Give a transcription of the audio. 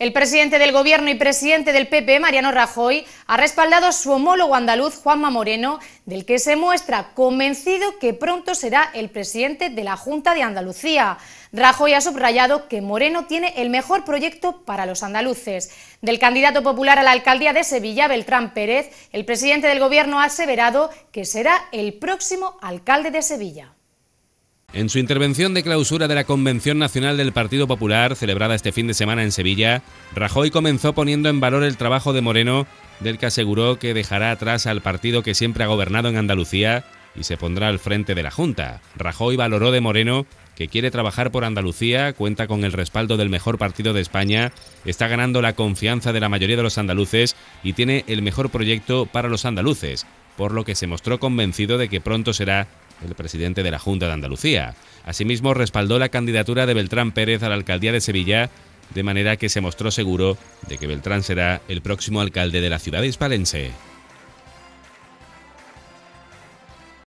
El presidente del Gobierno y presidente del PP, Mariano Rajoy, ha respaldado a su homólogo andaluz, Juanma Moreno, del que se muestra convencido que pronto será el presidente de la Junta de Andalucía. Rajoy ha subrayado que Moreno tiene el mejor proyecto para los andaluces. Del candidato popular a la alcaldía de Sevilla, Beltrán Pérez, el presidente del Gobierno ha aseverado que será el próximo alcalde de Sevilla. En su intervención de clausura de la Convención Nacional del Partido Popular, celebrada este fin de semana en Sevilla, Rajoy comenzó poniendo en valor el trabajo de Moreno, del que aseguró que dejará atrás al partido que siempre ha gobernado en Andalucía y se pondrá al frente de la Junta. Rajoy valoró de Moreno que quiere trabajar por Andalucía, cuenta con el respaldo del mejor partido de España, está ganando la confianza de la mayoría de los andaluces y tiene el mejor proyecto para los andaluces, por lo que se mostró convencido de que pronto será el presidente de la Junta de Andalucía. Asimismo, respaldó la candidatura de Beltrán Pérez a la alcaldía de Sevilla, de manera que se mostró seguro de que Beltrán será el próximo alcalde de la ciudad hispalense.